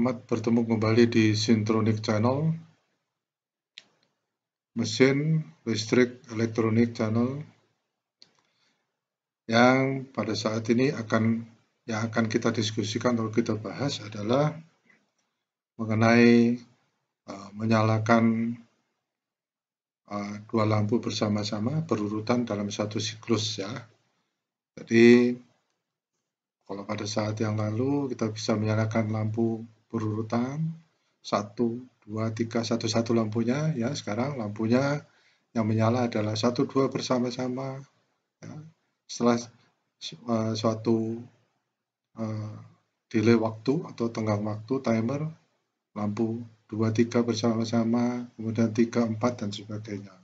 selamat bertemu kembali di Sintronic Channel. Mesin listrik elektronik channel yang pada saat ini akan yang akan kita diskusikan atau kita bahas adalah mengenai uh, menyalakan uh, dua lampu bersama-sama berurutan dalam satu siklus ya. Jadi kalau pada saat yang lalu kita bisa menyalakan lampu berurutan satu dua tiga satu satu lampunya ya sekarang lampunya yang menyala adalah satu dua bersama-sama ya. setelah uh, suatu uh, delay waktu atau tenggang waktu timer lampu dua tiga bersama-sama kemudian tiga empat dan sebagainya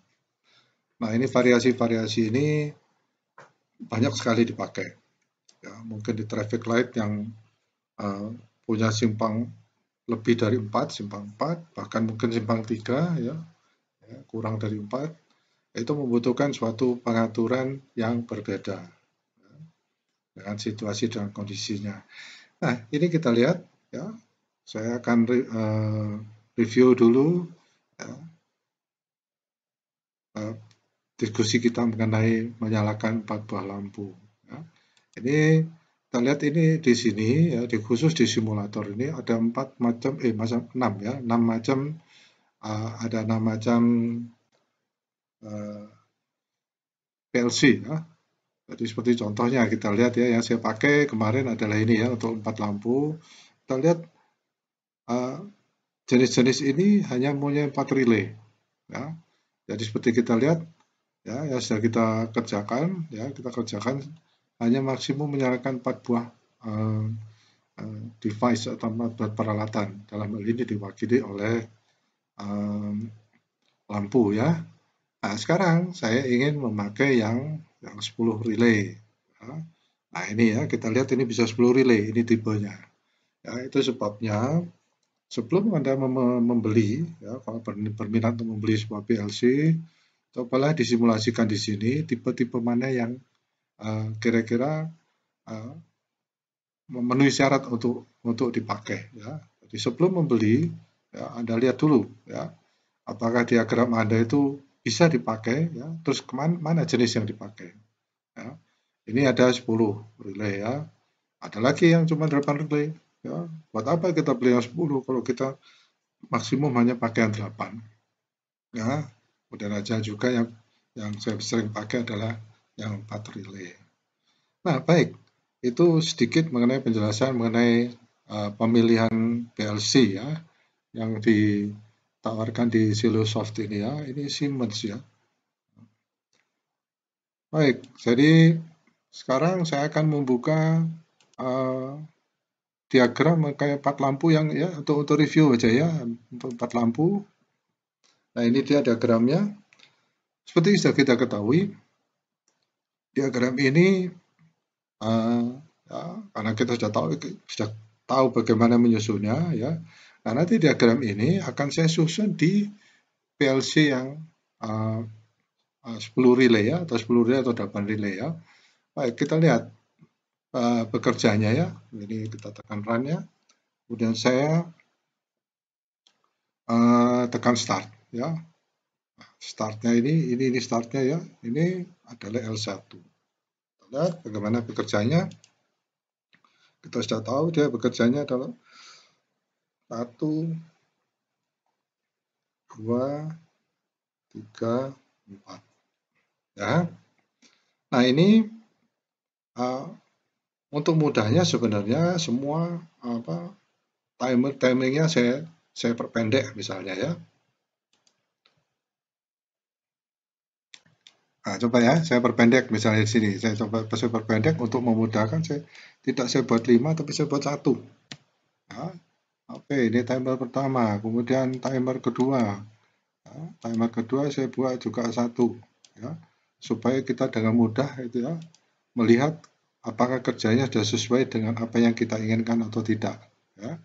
nah ini variasi-variasi ini banyak sekali dipakai ya, mungkin di traffic light yang uh, punya simpang lebih dari empat, simpang empat, bahkan mungkin simpang tiga, ya, ya kurang dari empat, itu membutuhkan suatu pengaturan yang berbeda ya, dengan situasi dan kondisinya. Nah, ini kita lihat, ya, saya akan re, uh, review dulu ya, uh, diskusi kita mengenai menyalakan empat buah lampu. Ya. Ini kita lihat ini di sini ya di khusus di simulator ini ada empat macam eh macam enam ya enam macam uh, ada enam macam uh, eh, PLC ya. Jadi seperti contohnya kita lihat ya yang saya pakai kemarin adalah ini ya untuk empat lampu. Kita lihat eh, jenis-jenis uh, ini hanya punya empat relay ya. Jadi seperti kita lihat ya yang sudah kita kerjakan ya kita kerjakan hanya maksimum menyalakan empat buah uh, uh, device atau 4 buah peralatan. Dalam hal ini diwakili oleh um, lampu ya. Nah, sekarang saya ingin memakai yang yang 10 relay. Ya. Nah, ini ya, kita lihat ini bisa 10 relay, ini tipenya. Ya, itu sebabnya sebelum Anda membeli, ya, kalau berminat untuk membeli sebuah PLC, cobalah disimulasikan di sini tipe-tipe mana yang Eh, kira-kira uh, memenuhi syarat untuk untuk dipakai ya. Jadi sebelum membeli ya, Anda lihat dulu ya apakah diagram Anda itu bisa dipakai ya. Terus kemana mana jenis yang dipakai. Ya. Ini ada 10 relay ya. Ada lagi yang cuma 8 relay ya. Buat apa kita beli yang 10 kalau kita maksimum hanya pakai yang 8. Ya. Kemudian aja juga yang yang saya sering pakai adalah yang 4 relay. Nah, baik. Itu sedikit mengenai penjelasan mengenai uh, pemilihan PLC ya yang ditawarkan di Silosoft ini ya. Ini Siemens ya. Baik, jadi sekarang saya akan membuka uh, diagram kayak empat lampu yang ya untuk untuk review aja ya untuk empat lampu. Nah ini dia diagramnya. Seperti sudah kita ketahui, diagram ini uh, ya, karena kita sudah tahu sudah tahu bagaimana menyusunnya ya. Nah, nanti diagram ini akan saya susun di PLC yang eh, eh, uh, 10 relay ya atau 10 relay atau 8 relay ya. Baik, kita lihat uh, bekerjanya ya. Ini kita tekan run ya. Kemudian saya uh, tekan start ya startnya ini, ini, ini startnya ya, ini adalah L1. Kita lihat bagaimana bekerjanya. Kita sudah tahu dia bekerjanya adalah 1, 2, 3, 4. Ya. Nah ini uh, untuk mudahnya sebenarnya semua apa timer timingnya saya saya perpendek misalnya ya Nah, coba ya, saya perpendek misalnya di sini. Saya coba saya perpendek untuk memudahkan. Saya tidak saya buat 5, tapi saya buat satu. Nah, Oke, ini timer pertama. Kemudian timer kedua. Nah, timer kedua saya buat juga satu. Ya, supaya kita dengan mudah itu ya melihat apakah kerjanya sudah sesuai dengan apa yang kita inginkan atau tidak. Ya.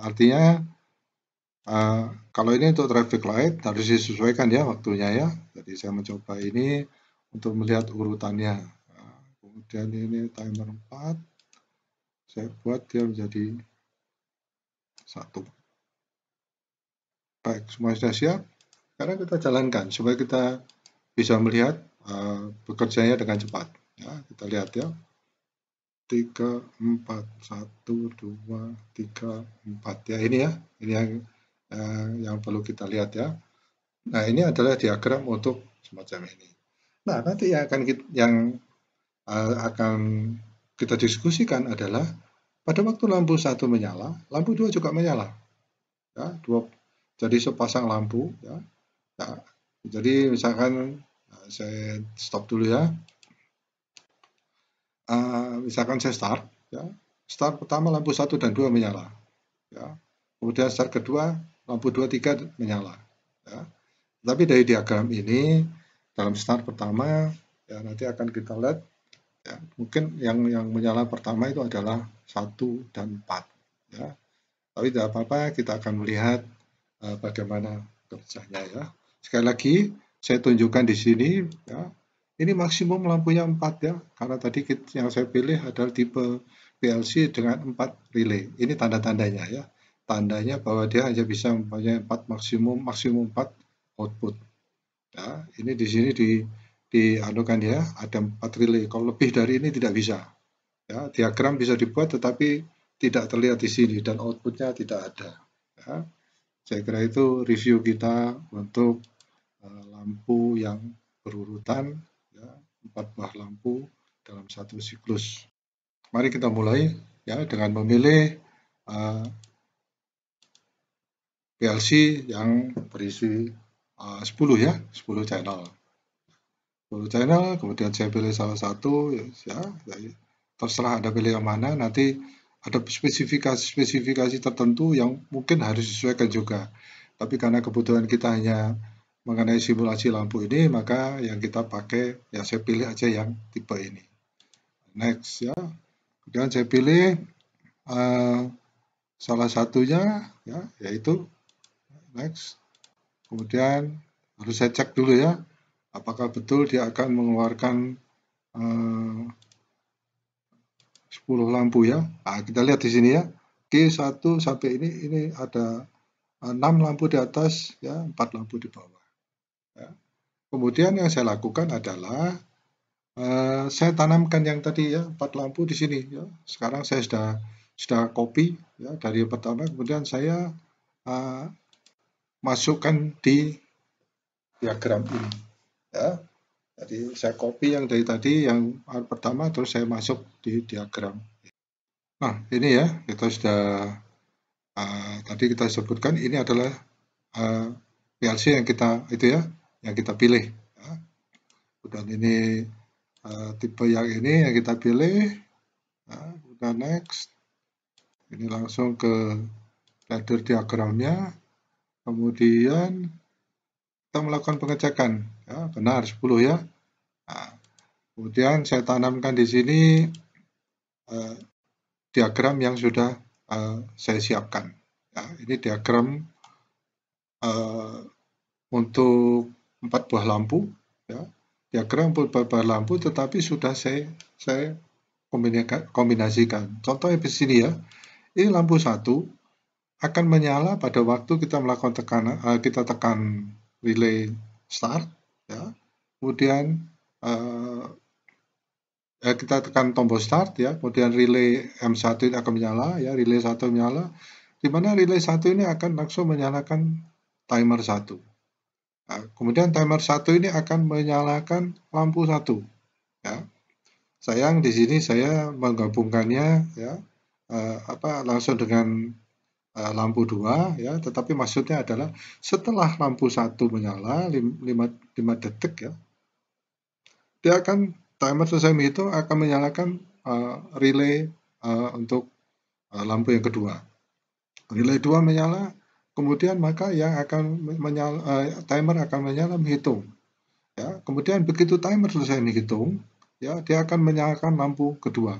Artinya Uh, kalau ini untuk traffic light harus disesuaikan ya waktunya ya. Jadi saya mencoba ini untuk melihat urutannya. Eh, kemudian ini timer 4 saya buat dia menjadi satu. Baik, semua sudah siap. Sekarang kita jalankan supaya kita bisa melihat uh, bekerjanya dengan cepat. Ya, kita lihat ya. 3, 4, 1, 2, 3, 4. Ya, ini ya. Ini yang Eh, yang perlu kita lihat ya. Nah, ini adalah diagram untuk semacam ini. Nah, nanti yang akan kita, yang eh, akan kita diskusikan adalah pada waktu lampu satu menyala, lampu dua juga menyala. Ya, dua, jadi sepasang lampu. Ya. Nah, jadi misalkan eh, saya stop dulu ya. Uh, misalkan saya start, ya. start pertama lampu satu dan dua menyala. Ya. Kemudian start kedua lampu dua tiga menyala. Ya. Tapi dari diagram ini, dalam start pertama, ya nanti akan kita lihat, ya, mungkin yang yang menyala pertama itu adalah satu dan empat, Ya. Tapi tidak apa-apa, kita akan melihat uh, bagaimana kerjanya ya. Sekali lagi, saya tunjukkan di sini, ya, ini maksimum lampunya empat ya, karena tadi yang saya pilih adalah tipe PLC dengan empat relay. Ini tanda-tandanya ya tandanya bahwa dia hanya bisa mempunyai 4 maksimum maksimum 4 output ya ini di sini di ya ada 4 relay kalau lebih dari ini tidak bisa ya diagram bisa dibuat tetapi tidak terlihat di sini dan outputnya tidak ada ya. saya kira itu review kita untuk eh, lampu yang berurutan ya, 4 buah lampu dalam satu siklus mari kita mulai ya dengan memilih uh, PLC yang berisi eh, uh, 10 ya, 10 channel. 10 channel, kemudian saya pilih salah satu, ya ya, ya, ya terserah Anda pilih yang mana, nanti ada spesifikasi-spesifikasi tertentu yang mungkin harus disesuaikan juga. Tapi karena kebutuhan kita hanya mengenai simulasi lampu ini, maka yang kita pakai, ya saya pilih aja yang tipe ini. Next ya, kemudian saya pilih uh, salah satunya, ya, yaitu next. Kemudian harus saya cek dulu ya, apakah betul dia akan mengeluarkan eh, uh, 10 lampu ya. Nah, kita lihat di sini ya. G1 sampai ini ini ada 6 eh, lampu di atas ya, 4 lampu di bawah. Ya. Kemudian yang saya lakukan adalah Uh, saya tanamkan yang tadi ya, 4 lampu di sini ya. Sekarang saya sudah sudah copy ya dari pertama kemudian saya uh, masukkan di diagram ini. Ya. Jadi saya copy yang dari tadi yang pertama terus saya masuk di diagram. Nah ini ya kita sudah uh, tadi kita sebutkan ini adalah uh, eh, PLC yang kita itu ya yang kita pilih. Ya. Kemudian ini uh, tipe yang ini yang kita pilih. Nah, next ini langsung ke ladder diagramnya Kemudian kita melakukan pengecekan. Ya, benar 10 ya. Nah, kemudian saya tanamkan di sini eh, diagram yang sudah eh, saya siapkan. Ya, ini diagram eh, untuk empat buah lampu. Ya, diagram empat buah lampu, tetapi sudah saya saya kombinasikan. Contohnya di sini ya. Ini lampu satu akan menyala pada waktu kita melakukan tekanan uh, kita tekan relay start ya kemudian uh, kita tekan tombol start ya kemudian relay M1 ini akan menyala ya relay satu menyala di mana relay satu ini akan langsung menyalakan timer 1 nah, kemudian timer satu ini akan menyalakan lampu satu ya sayang di sini saya menggabungkannya ya uh, apa langsung dengan Eh, lampu dua ya tetapi maksudnya adalah setelah lampu satu menyala 5, detik ya dia akan timer selesai itu akan menyalakan uh, relay uh, untuk uh, lampu yang kedua relay dua menyala kemudian maka yang akan menyala, uh, timer akan menyala menghitung ya kemudian begitu timer selesai menghitung ya dia akan menyalakan lampu kedua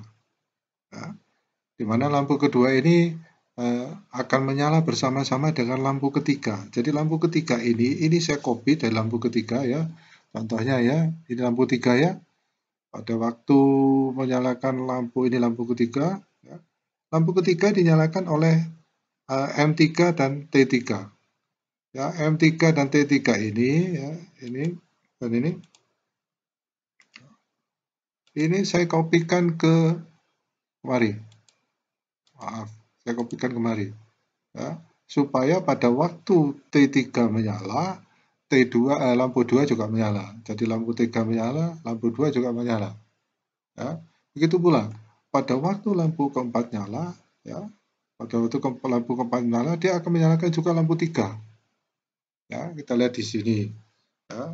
ya, di mana lampu kedua ini Eh, akan menyala bersama-sama dengan lampu ketiga. Jadi lampu ketiga ini, ini saya copy dari lampu ketiga ya. Contohnya ya, ini lampu tiga ya. Pada waktu menyalakan lampu ini lampu ketiga, ya. lampu ketiga dinyalakan oleh uh, eh, M3 dan T3. Ya, M3 dan T3 ini, ya, ini dan ini. Ini saya kan ke, mari, maaf, saya kopikan kemari ya, supaya pada waktu T3 menyala T2 eh, lampu 2 juga menyala jadi lampu t 3 menyala lampu 2 juga menyala ya begitu pula pada waktu lampu keempat nyala ya pada waktu ke lampu keempat nyala dia akan menyalakan juga lampu 3 ya kita lihat di sini ya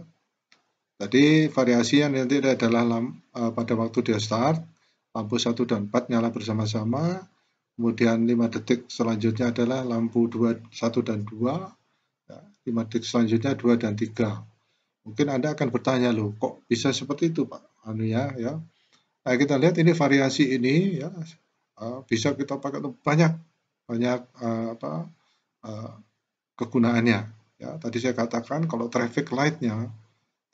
Tadi variasi yang nanti adalah lampu, uh, eh, pada waktu dia start, lampu 1 dan 4 nyala bersama-sama, kemudian 5 detik selanjutnya adalah lampu 2, 1 dan 2, ya, 5 detik selanjutnya 2 dan 3. Mungkin Anda akan bertanya loh, kok bisa seperti itu Pak? Anu ya, ya. Nah, kita lihat ini variasi ini ya, ah, bisa kita pakai untuk banyak banyak ah, apa ah, kegunaannya. Ya, tadi saya katakan kalau traffic light-nya,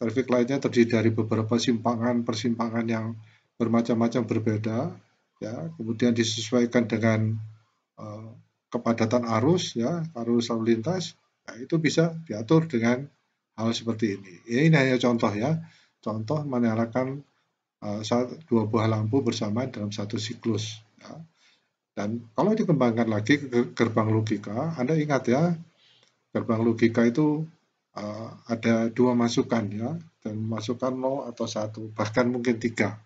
traffic light-nya terdiri dari beberapa simpangan persimpangan yang bermacam-macam berbeda ya kemudian disesuaikan dengan uh, kepadatan arus ya arus lalu lintas nah, itu bisa diatur dengan hal seperti ini ini hanya contoh ya contoh menyalakan uh, dua buah lampu bersama dalam satu siklus ya. dan kalau dikembangkan lagi ke gerbang logika anda ingat ya gerbang logika itu uh, ada dua masukan ya dan masukan nol atau satu bahkan mungkin tiga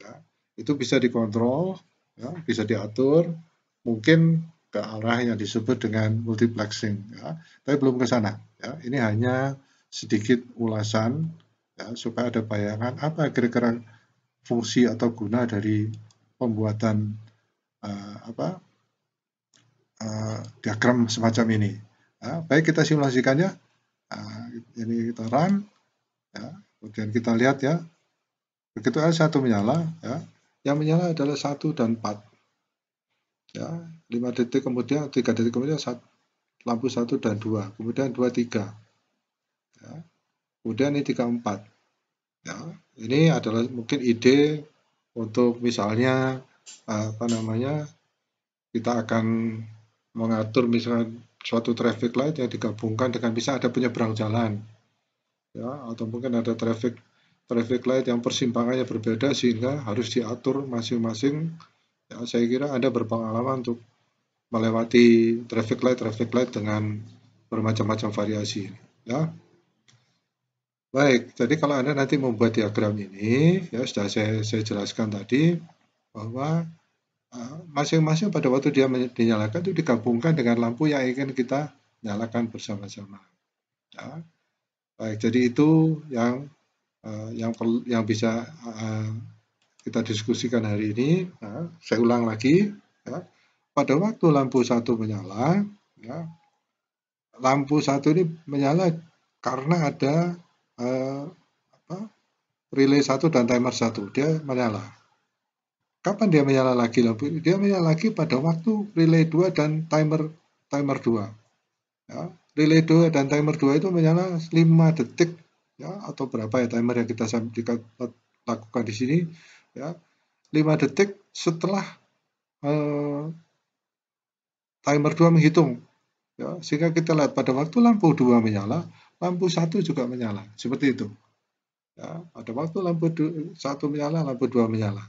ya itu bisa dikontrol, ya, bisa diatur, mungkin ke arah yang disebut dengan multiplexing. Ya. Tapi belum ke sana. Ya. Ini hanya sedikit ulasan ya, supaya ada bayangan apa kira-kira fungsi atau guna dari pembuatan uh, apa uh, diagram semacam ini. Ya, baik kita simulasikannya. Nah, ini kita run, ya, kemudian kita lihat ya. Begitu L1 menyala, ya, yang menyala adalah 1 dan 4. Ya, 5 detik kemudian, 3 detik kemudian lampu 1 dan 2. Kemudian 2, 3. Ya. Kemudian ini 3, 4. Ya, ini adalah mungkin ide untuk misalnya apa namanya kita akan mengatur misalnya suatu traffic light yang digabungkan dengan bisa ada penyeberang jalan ya atau mungkin ada traffic traffic light yang persimpangannya berbeda sehingga harus diatur masing-masing. Ya, saya kira Anda berpengalaman untuk melewati traffic light traffic light dengan bermacam-macam variasi ya. Baik, jadi kalau Anda nanti membuat diagram ini ya sudah saya saya jelaskan tadi bahwa e, masing-masing uh, pada waktu dia dinyalakan itu digabungkan dengan lampu yang ingin kita nyalakan bersama-sama. Ya. Baik, jadi itu yang Eh, yang yang bisa uh, kita diskusikan hari ini. Ya. Saya ulang lagi, ya. pada waktu lampu satu menyala, ya, lampu satu ini menyala karena ada uh, apa, relay satu dan timer satu, dia menyala. Kapan dia menyala lagi lampu? Dia menyala lagi pada waktu relay 2 dan timer timer 2. Ya, relay 2 dan timer 2 itu menyala 5 detik ya atau berapa ya timer yang kita, lakukan di sini ya 5 detik setelah eh, timer 2 menghitung ya sehingga kita lihat pada waktu lampu 2 menyala lampu satu juga menyala seperti itu ya pada waktu lampu satu menyala lampu 2 menyala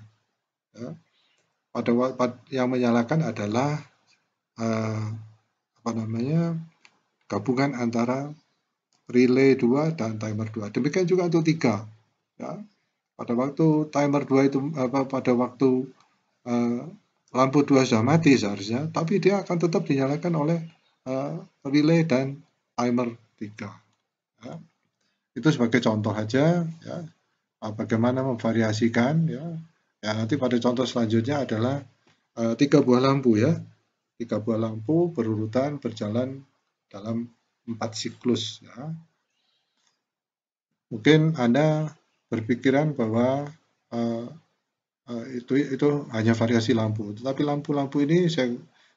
ya pada yang menyalakan adalah eh, apa namanya gabungan antara relay 2 dan timer 2. Demikian juga untuk 3. Ya. Pada waktu timer 2 itu apa pada waktu uh, lampu 2 sudah mati seharusnya, tapi dia akan tetap dinyalakan oleh uh, relay dan timer 3. Ya. Itu sebagai contoh aja ya bagaimana memvariasikan ya. Ya, nanti pada contoh selanjutnya adalah eh, tiga buah lampu ya tiga buah lampu berurutan berjalan dalam empat siklus. Ya. Mungkin Anda berpikiran bahwa uh, uh, itu itu hanya variasi lampu, tetapi lampu-lampu ini saya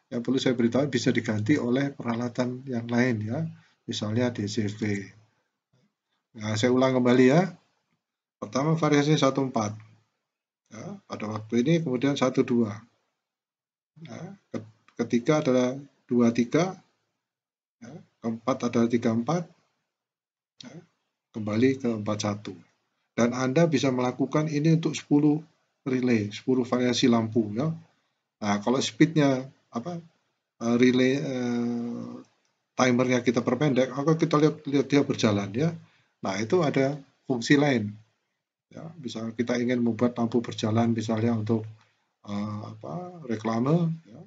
yang perlu saya beritahu bisa diganti oleh peralatan yang lain ya, misalnya DCV. Nah, saya ulang kembali ya. Pertama variasi 14. Ya, pada waktu ini kemudian 12. Nah, ketiga adalah 23. Ya, keempat adalah 34, kembali ke 41. Dan Anda bisa melakukan ini untuk 10 relay, 10 variasi lampu ya. Nah, kalau speednya apa eh, relay eh, timernya kita perpendek, maka kita lihat lihat dia berjalan ya. Nah, itu ada fungsi lain. Ya, bisa kita ingin membuat lampu berjalan misalnya untuk eh, apa reklame ya.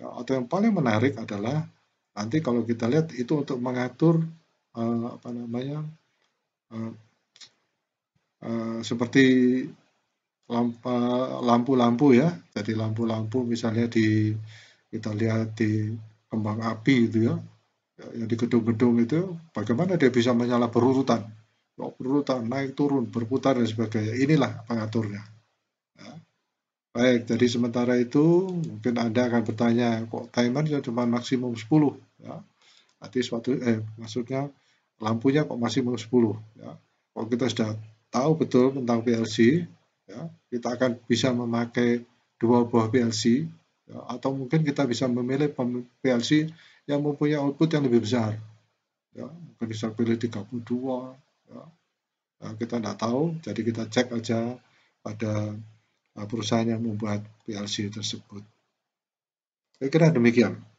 ya. Atau yang paling menarik adalah Nanti kalau kita lihat itu untuk mengatur uh, apa namanya uh, uh, seperti lampu-lampu ya. Jadi lampu-lampu misalnya di kita lihat di kembang api itu ya, yang di gedung-gedung itu, bagaimana dia bisa menyala berurutan, berurutan naik turun berputar dan sebagainya. Inilah pengaturnya. Ya. Baik, jadi sementara itu mungkin Anda akan bertanya, kok timernya cuma maksimum 10? ya artinya suatu eh maksudnya lampunya kok masih mau 10 ya kalau kita sudah tahu betul tentang PLC ya kita akan bisa memakai dua buah PLC ya, atau mungkin kita bisa memilih PLC yang mempunyai output yang lebih besar ya mungkin bisa pilih 32 ya nah, kita tidak tahu jadi kita cek aja pada eh, perusahaan yang membuat PLC tersebut saya kira demikian